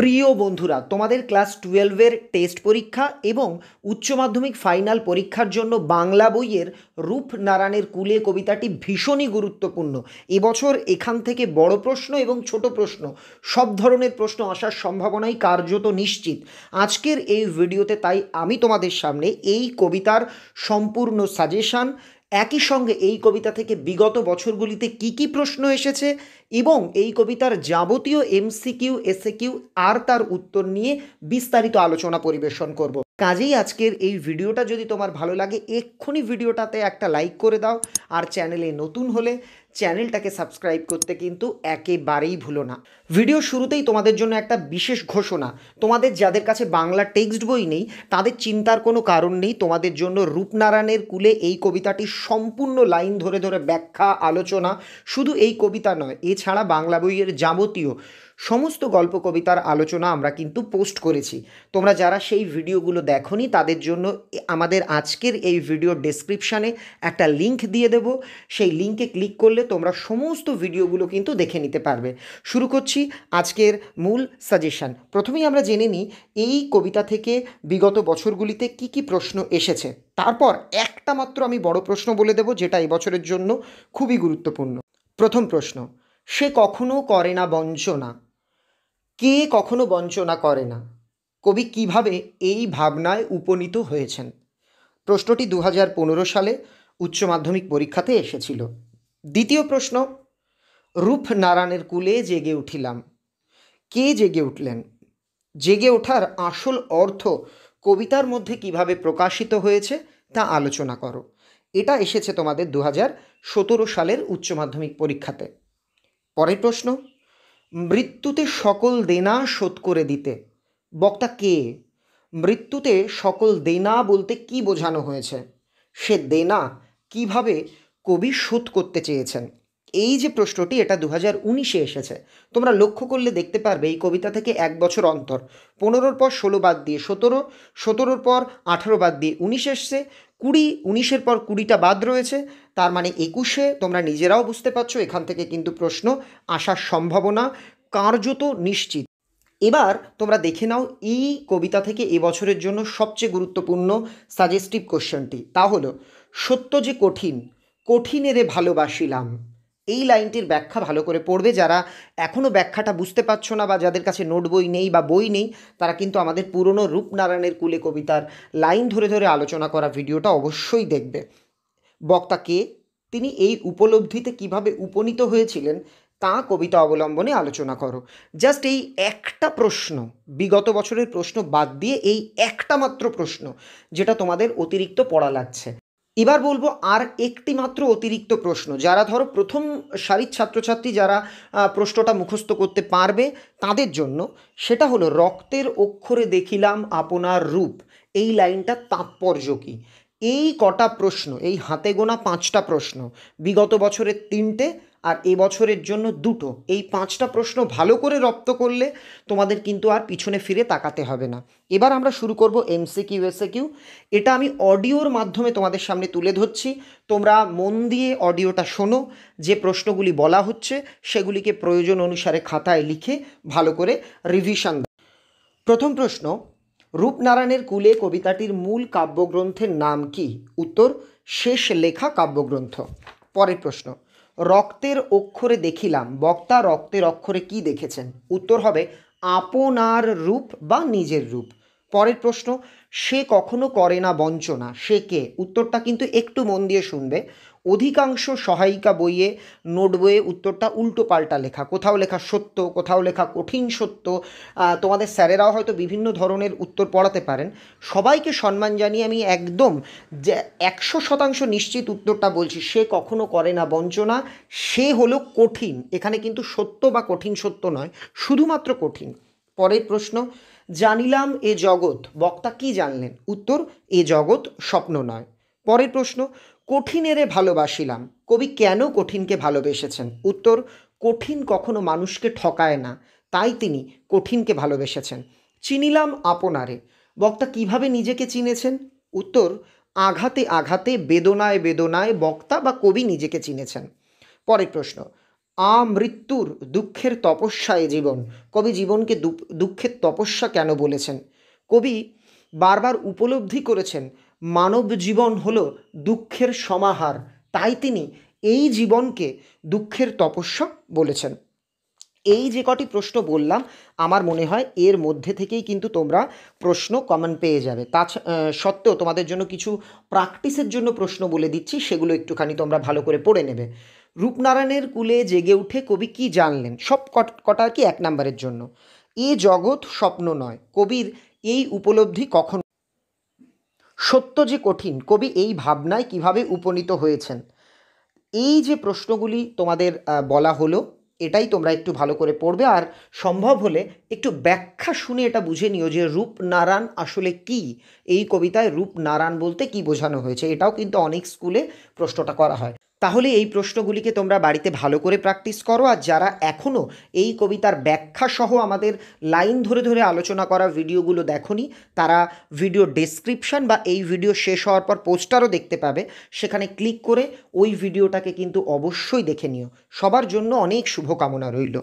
প্রিয় বন্ধুরা তোমাদের ক্লাস টুয়েলভের টেস্ট পরীক্ষা এবং উচ্চ মাধ্যমিক ফাইনাল পরীক্ষার জন্য বাংলা বইয়ের রূপনারায়ণের কুলে কবিতাটি ভীষণই গুরুত্বপূর্ণ এবছর এখান থেকে বড় প্রশ্ন এবং ছোট প্রশ্ন সব ধরনের প্রশ্ন আসার সম্ভাবনাই কার্যত নিশ্চিত আজকের এই ভিডিওতে তাই আমি তোমাদের সামনে এই কবিতার সম্পূর্ণ সাজেশান একই সঙ্গে এই কবিতা থেকে বিগত বছরগুলিতে কি কি প্রশ্ন এসেছে এবং এই কবিতার যাবতীয় এমসিকিউ কিউ আর তার উত্তর নিয়ে বিস্তারিত আলোচনা পরিবেশন করব কাজেই আজকের এই ভিডিওটা যদি তোমার ভালো লাগে এক্ষুনি ভিডিওটাতে একটা লাইক করে দাও আর চ্যানেলে নতুন হলে চ্যানেলটাকে সাবস্ক্রাইব করতে কিন্তু একেবারেই ভুলো না ভিডিও শুরুতেই তোমাদের জন্য একটা বিশেষ ঘোষণা তোমাদের যাদের কাছে বাংলা টেক্সট বই নেই তাদের চিন্তার কোনো কারণ নেই তোমাদের জন্য রূপনারায়ণের কুলে এই কবিতাটি সম্পূর্ণ লাইন ধরে ধরে ব্যাখ্যা আলোচনা শুধু এই কবিতা নয় এছাড়া বাংলা বইয়ের যাবতীয় সমস্ত গল্প কবিতার আলোচনা আমরা কিন্তু পোস্ট করেছি তোমরা যারা সেই ভিডিওগুলো দেখনি তাদের জন্য আমাদের আজকের এই ভিডিও ডেসক্রিপশানে একটা লিংক দিয়ে দেব সেই লিঙ্কে ক্লিক করলে তোমরা সমস্ত ভিডিওগুলো কিন্তু দেখে নিতে পারবে শুরু করছি আজকের মূল সাজেশান প্রথমেই আমরা জেনে নিই এই কবিতা থেকে বিগত বছরগুলিতে কি কি প্রশ্ন এসেছে তারপর একটা মাত্র আমি বড় প্রশ্ন বলে দেব যেটা এবছরের জন্য খুবই গুরুত্বপূর্ণ প্রথম প্রশ্ন সে কখনো করে না বঞ্চনা কে কখনো বঞ্চনা করে না কবি কিভাবে এই ভাবনায় উপনীত হয়েছেন প্রশ্নটি দু সালে উচ্চ মাধ্যমিক পরীক্ষাতে এসেছিল দ্বিতীয় প্রশ্ন রূপ নারায়ণের কুলে জেগে উঠিলাম কে জেগে উঠলেন জেগে ওঠার আসল অর্থ কবিতার মধ্যে কিভাবে প্রকাশিত হয়েছে তা আলোচনা করো এটা এসেছে তোমাদের দু সালের উচ্চ মাধ্যমিক পরীক্ষাতে পরের প্রশ্ন মৃত্যুতে সকল দেনা শোধ করে দিতে বক্তা কে মৃত্যুতে সকল দেনা বলতে কি বোঝানো হয়েছে সে দেনা কিভাবে কবি শোধ করতে চেয়েছেন এই যে প্রশ্নটি এটা দু হাজার উনিশে এসেছে তোমরা লক্ষ্য করলে দেখতে পারবে এই কবিতা থেকে এক বছর অন্তর পনেরোর পর ষোলো বাদ দিয়ে সতেরো সতেরোর পর আঠেরো বাদ দিয়ে উনিশ এসছে কুড়ি উনিশের পর কুড়িটা বাদ রয়েছে তার মানে একুশে তোমরা নিজেরাও বুঝতে পারছো এখান থেকে কিন্তু প্রশ্ন আসার সম্ভাবনা কার্যত নিশ্চিত এবার তোমরা দেখে নাও এই কবিতা থেকে এবছরের জন্য সবচেয়ে গুরুত্বপূর্ণ সাজেস্টিভ কোশ্চেনটি তা হলো সত্য যে কঠিন কঠিনেরে ভালোবাসিলাম এই লাইনটির ব্যাখ্যা ভালো করে পড়বে যারা এখনও ব্যাখ্যাটা বুঝতে পারছো না বা যাদের কাছে নোট বই নেই বা বই নেই তারা কিন্তু আমাদের পুরনো রূপনারায়ণের কুলে কবিতার লাইন ধরে ধরে আলোচনা করা ভিডিওটা অবশ্যই দেখবে বক্তা কে তিনি এই উপলব্ধিতে কিভাবে উপনীত হয়েছিলেন তা কবিতা অবলম্বনে আলোচনা করো জাস্ট এই একটা প্রশ্ন বিগত বছরের প্রশ্ন বাদ দিয়ে এই একটা মাত্র প্রশ্ন যেটা তোমাদের অতিরিক্ত পড়া লাগছে এবার বলবো আর একটি মাত্র অতিরিক্ত প্রশ্ন যারা ধরো প্রথম সারির ছাত্রছাত্রী যারা প্রশ্নটা মুখস্থ করতে পারবে তাদের জন্য সেটা হলো রক্তের অক্ষরে দেখিলাম আপনার রূপ এই লাইনটা তাৎপর্য কী এই কটা প্রশ্ন এই হাতে গোনা পাঁচটা প্রশ্ন বিগত বছরের তিনটে আর এবছরের জন্য দুটো এই পাঁচটা প্রশ্ন ভালো করে রপ্ত করলে তোমাদের কিন্তু আর পিছনে ফিরে তাকাতে হবে না এবার আমরা শুরু করব এমসি কিউ এসএ কিউ এটা আমি অডিওর মাধ্যমে তোমাদের সামনে তুলে ধরছি তোমরা মন দিয়ে অডিওটা শোনো যে প্রশ্নগুলি বলা হচ্ছে সেগুলিকে প্রয়োজন অনুসারে খাতায় লিখে ভালো করে রিভিশন প্রথম প্রশ্ন রূপনারায়ণের কুলে কবিতাটির মূল কাব্যগ্রন্থের নাম কি উত্তর শেষ লেখা কাব্যগ্রন্থ পরের প্রশ্ন রক্তের অক্ষরে দেখিলাম বক্তা রক্তের অক্ষরে কি দেখেছেন উত্তর হবে আপনার রূপ বা নিজের রূপ পরের প্রশ্ন সে কখনো করে না বঞ্চনা সে কে উত্তরটা কিন্তু একটু মন দিয়ে শুনবে অধিকাংশ সহায়িকা বইয়ে নোট বইয়ে উত্তরটা উল্টো পাল্টা লেখা কোথাও লেখা সত্য কোথাও লেখা কঠিন সত্য তোমাদের স্যারেরাও হয়তো বিভিন্ন ধরনের উত্তর পড়াতে পারেন সবাইকে সম্মান জানিয়ে আমি একদম যে একশো শতাংশ নিশ্চিত উত্তরটা বলছি সে কখনো করে না বঞ্চনা সে হলো কঠিন এখানে কিন্তু সত্য বা কঠিন সত্য নয় শুধুমাত্র কঠিন পরের প্রশ্ন জানিলাম এ জগৎ বক্তা কি জানলেন উত্তর এ জগৎ স্বপ্ন নয় পরের প্রশ্ন কঠিনেরে ভালোবাসিলাম কবি কেন কঠিনকে ভালোবেসেছেন উত্তর কঠিন কখনো মানুষকে ঠকায় না তাই তিনি কঠিনকে ভালোবেসেছেন চিনিলাম আপনারে বক্তা কিভাবে নিজেকে চিনেছেন উত্তর আঘাতে আঘাতে বেদনায় বেদনায় বক্তা বা কবি নিজেকে চিনেছেন পরের প্রশ্ন আ মৃত্যুর দুঃখের তপস্যায় জীবন কবি জীবনকে দুঃখের তপস্যা কেন বলেছেন কবি বারবার উপলব্ধি করেছেন মানব জীবন হল দুঃখের সমাহার তাই তিনি এই জীবনকে দুঃখের তপস্যা বলেছেন এই যে কটি প্রশ্ন বললাম আমার মনে হয় এর মধ্যে থেকেই কিন্তু তোমরা প্রশ্ন কমন পেয়ে যাবে তা সত্ত্বেও তোমাদের জন্য কিছু প্র্যাকটিসের জন্য প্রশ্ন বলে দিচ্ছি সেগুলো একটুখানি তোমরা ভালো করে পড়ে নেবে রূপনারায়ণের কুলে জেগে উঠে কবি কি জানলেন সব কটা আর কি এক নাম্বারের জন্য এ জগৎ স্বপ্ন নয় কবির এই উপলব্ধি কখন সত্য যে কঠিন কবি এই ভাবনায় কিভাবে উপনীত হয়েছেন এই যে প্রশ্নগুলি তোমাদের বলা হলো এটাই তোমরা একটু ভালো করে পড়বে আর সম্ভব হলে একটু ব্যাখ্যা শুনে এটা বুঝে নিও যে রূপনারায়ণ আসলে কি এই কবিতায় রূপনারায়ণ বলতে কি বোঝানো হয়েছে এটাও কিন্তু অনেক স্কুলে প্রশ্নটা করা হয় তাহলে এই প্রশ্নগুলিকে তোমরা বাড়িতে ভালো করে প্র্যাকটিস করো আর যারা এখনও এই কবিতার ব্যাখ্যা সহ আমাদের লাইন ধরে ধরে আলোচনা করা ভিডিওগুলো দেখনি তারা ভিডিও ডেসক্রিপশন বা এই ভিডিও শেষ হওয়ার পর পোস্টারও দেখতে পাবে সেখানে ক্লিক করে ওই ভিডিওটাকে কিন্তু অবশ্যই দেখে নিও সবার জন্য অনেক শুভকামনা রইল